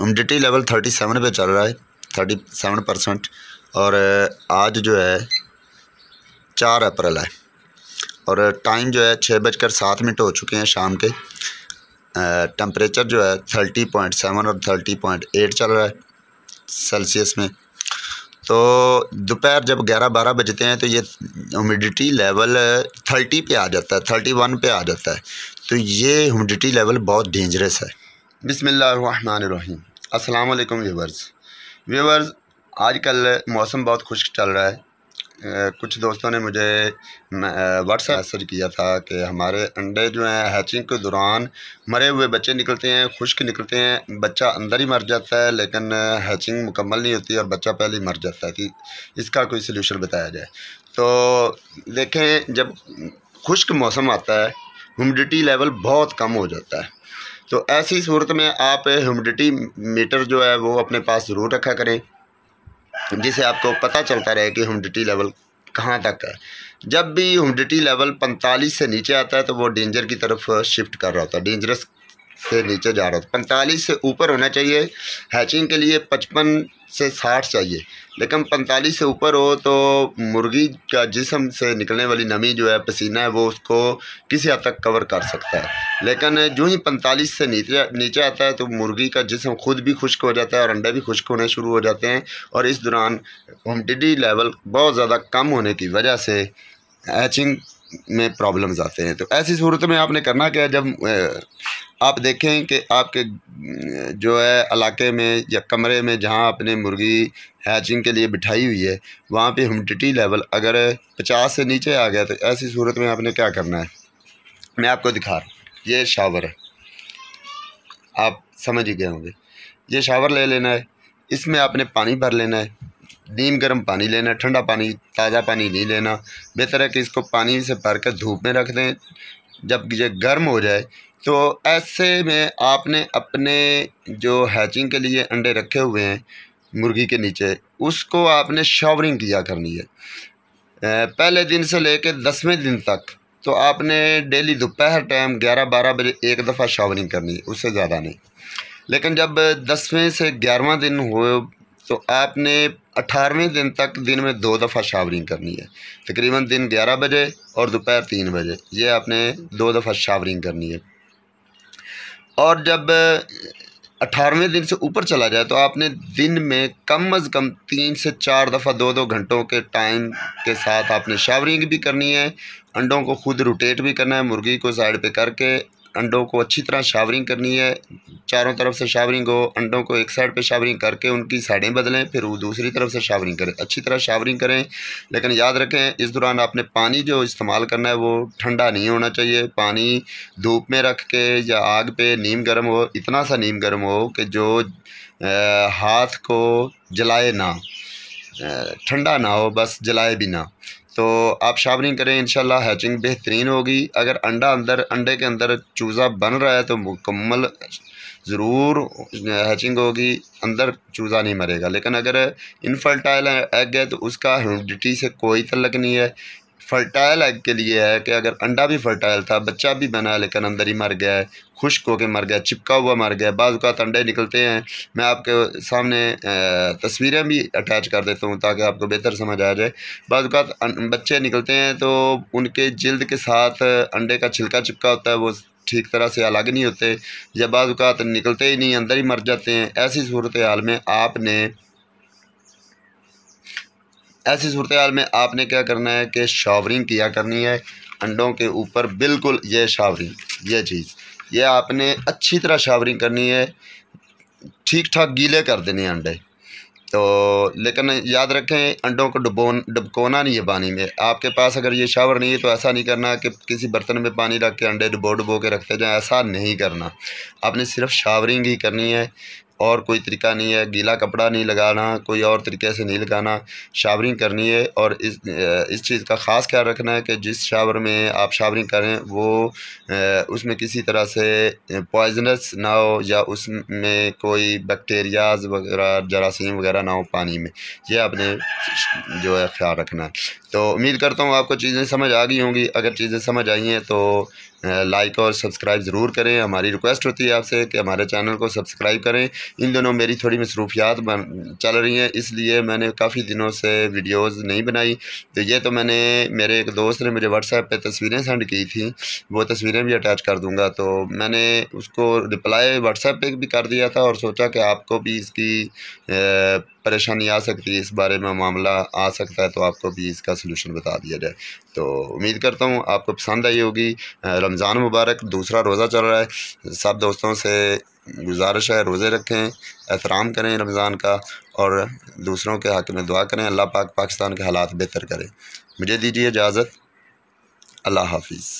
humidity level thirty seven पर चल रहा है थर्टी सेवन परसेंट और आज जो है चार अप्रैल है और टाइम जो है छः बजकर सात मिनट हो चुके हैं शाम के टेम्परेचर जो है थर्टी पॉइंट सेवन और थर्टी पॉइंट एट चल रहा है सेल्सियस में तो दोपहर जब ग्यारह बारह बजते हैं तो ये ह्यूमिडिटी लेवल थर्टी पे आ जाता है थर्टी वन पे आ जाता है तो ये ह्यूमिडिटी लेवल बहुत डेंजरस है बिसमीम् अल्लाम व्यूवर्स व्यूवर्स आजकल मौसम बहुत खुश्क चल रहा है कुछ दोस्तों ने मुझे व्हाट्सएप असर किया था कि हमारे अंडे जो हैं हैचिंग के दौरान मरे हुए बच्चे निकलते हैं खुश्क निकलते हैं बच्चा अंदर ही मर जाता है लेकिन हैचिंग मुकम्मल नहीं होती और बच्चा पहले ही मर जाता है कि इसका कोई सलूशन बताया जाए तो देखें जब खुश्क मौसम आता है ह्यूमिडिटी लेवल बहुत कम हो जाता है तो ऐसी सूरत में आप ह्यूमिडिटी मीटर जो है वो अपने पास ज़रूर रखा करें जिसे आपको पता चलता रहे कि ह्यूमिडिटी लेवल कहाँ तक है जब भी ह्यूमिडिटी लेवल 45 से नीचे आता है तो वो डेंजर की तरफ शिफ्ट कर रहा होता है डेंजरस से नीचे जा रहा था पैंतालीस से ऊपर होना चाहिए हैचिंग के लिए पचपन से साठ चाहिए लेकिन पैंतालीस से ऊपर हो तो मुर्गी का जिसम से निकलने वाली नमी जो है पसीना है वो उसको किसी हद तक कवर कर सकता है लेकिन जो ही पैंतालीस से नीचे नीचे आता है तो मुर्गी का जिसम खुद भी खुश्क हो जाता है और अंडे भी खुश्क होने शुरू हो जाते हैं और इस दौरान होमटिडी लेवल बहुत ज़्यादा कम होने की वजह से हैचिंग में प्रॉब्लम्स आते हैं तो ऐसी सूरत में आपने करना क्या जब आप देखें कि आपके जो है इलाके में या कमरे में जहां आपने मुर्गी हैचिंग के लिए बिठाई हुई है वहां पे ह्यूमिडिटी लेवल अगर 50 से नीचे आ गया तो ऐसी सूरत में आपने क्या करना है मैं आपको दिखा रहा हूँ ये शावर है आप समझ ही गए होंगे ये शावर ले लेना है इसमें आपने पानी भर लेना है नीम गर्म पानी लेना ठंडा पानी ताज़ा पानी नहीं लेना बेहतर है कि इसको पानी से भर कर धूप में रख दें जब ये गर्म हो जाए तो ऐसे में आपने अपने जो हैचिंग के लिए अंडे रखे हुए हैं मुर्गी के नीचे उसको आपने शॉवरिंग किया करनी है पहले दिन से लेकर दसवें दिन तक तो आपने डेली दोपहर टाइम ग्यारह बारह बजे एक दफ़ा शॉवरिंग करनी है उससे ज़्यादा नहीं लेकिन जब दसवें से ग्यारहवा दिन हो तो आपने अठारहवें दिन तक दिन में दो दफ़ा शावरिंग करनी है तकरीबन दिन ग्यारह बजे और दोपहर तीन बजे ये आपने दो दफ़ा शावरिंग करनी है और जब अठारहवें दिन से ऊपर चला जाए तो आपने दिन में कम अज़ कम तीन से चार दफ़ा दो दो घंटों के टाइम के साथ आपने शावरिंग भी करनी है अंडों को खुद रोटेट भी करना है मुर्गी को साइड पे करके अंडों को अच्छी तरह शावरिंग करनी है चारों तरफ से शावरिंग हो अंडों को एक साइड पे शावरिंग करके उनकी साइडें बदलें फिर वो दूसरी तरफ से शावरिंग करें अच्छी तरह शावरिंग करें लेकिन याद रखें इस दौरान आपने पानी जो इस्तेमाल करना है वो ठंडा नहीं होना चाहिए पानी धूप में रख के या आग पे नीम गर्म हो इतना सा नीम गर्म हो कि जो आ, हाथ को जलाए ना ठंडा ना हो बस जलाए भी ना तो आप शावरिंग करें इन हैचिंग बेहतरीन होगी अगर अंडा अंदर अंडे के अंदर चूज़ा बन रहा है तो मुकम्मल ज़रूर हैचिंग होगी अंदर चूज़ा नहीं मरेगा लेकिन अगर इनफर्टाइल एग है तो उसका ह्यूमिडिटी से कोई तलक नहीं है फ़र्टाइल एग के लिए है कि अगर अंडा भी फ़र्टाइल था बच्चा भी बना लेकिन अंदर ही मर गया है खुश्क होकर मर गया चिपका हुआ मर गया बाज़ात अंडे निकलते हैं मैं आपके सामने तस्वीरें भी अटैच कर देता हूँ ताकि आपको बेहतर समझ आ जाए बाज़ात बच्चे निकलते हैं तो उनके जल्द के साथ अंडे का छिलका चिपका होता है वो ठीक तरह से अलग नहीं होते या बाज़ात निकलते ही नहीं अंदर ही मर जाते हैं ऐसी सूरत हाल में आपने ऐसी सूरत हाल में आपने क्या करना है कि शावरिंग किया करनी है अंडों के ऊपर बिल्कुल ये शावरिंग ये चीज़ ये आपने अच्छी तरह शावरिंग करनी है ठीक ठाक गीले कर देने अंडे तो लेकिन याद रखें अंडों को डुबो डुबकोना नहीं है पानी में आपके पास अगर ये शावर नहीं है तो ऐसा नहीं करना कि किसी बर्तन में पानी रख के अंडे डुबो डुबो के रखते जाएँ ऐसा नहीं करना आपने सिर्फ शावरिंग ही करनी है और कोई तरीका नहीं है गीला कपड़ा नहीं लगाना कोई और तरीके से नहीं लगाना शावरिंग करनी है और इस इस चीज़ का ख़ास ख्याल रखना है कि जिस शावर में आप शावरिंग करें वो उसमें किसी तरह से पॉइजनस ना हो या उसमें कोई बैक्टीरियाज वगैरह जरासीम वगैरह ना हो पानी में ये आपने जो है ख्याल रखना है तो उम्मीद करता हूँ आपको चीज़ें समझ आ गई होंगी अगर चीज़ें समझ आई हैं तो लाइक और सब्सक्राइब ज़रूर करें हमारी रिक्वेस्ट होती है आपसे कि हमारे चैनल को सब्सक्राइब करें इन दिनों मेरी थोड़ी मसरूफियात चल रही हैं इसलिए मैंने काफ़ी दिनों से वीडियोस नहीं बनाई तो ये तो मैंने मेरे एक दोस्त ने मुझे व्हाट्सएप पे तस्वीरें सेंड की थी वो तस्वीरें भी अटैच कर दूँगा तो मैंने उसको रिप्लाई व्हाट्सएप पर भी कर दिया था और सोचा कि आपको भी इसकी परेशानी आ सकती है इस बारे में मामला आ सकता है तो आपको भी इसका सोल्यूशन बता दिया जाए तो उम्मीद करता हूँ आपको पसंद आई होगी रमज़ान मुबारक दूसरा रोज़ा चल रहा है सब दोस्तों से गुजारिश है रोज़े रखें एहतराम करें रमज़ान का और दूसरों के हक़ में दुआ करें अल्लाह पाक पाकिस्तान के हालात बेहतर करें मुझे दीजिए इजाज़त अल्लाह हाफिज़